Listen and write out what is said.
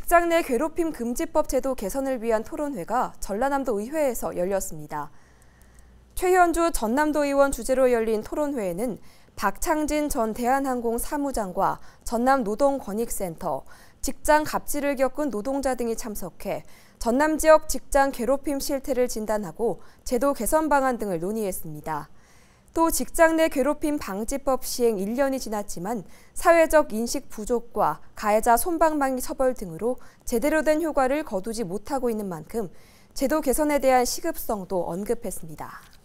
직장 내 괴롭힘 금지법 제도 개선을 위한 토론회가 전라남도 의회에서 열렸습니다. 최현주 전남도 의원 주재로 열린 토론회에는 박창진 전 대한항공 사무장과 전남 노동권익센터, 직장 갑질을 겪은 노동자 등이 참석해 전남 지역 직장 괴롭힘 실태를 진단하고 제도 개선 방안 등을 논의했습니다. 또 직장 내 괴롭힘 방지법 시행 1년이 지났지만 사회적 인식 부족과 가해자 손방망이 처벌 등으로 제대로 된 효과를 거두지 못하고 있는 만큼 제도 개선에 대한 시급성도 언급했습니다.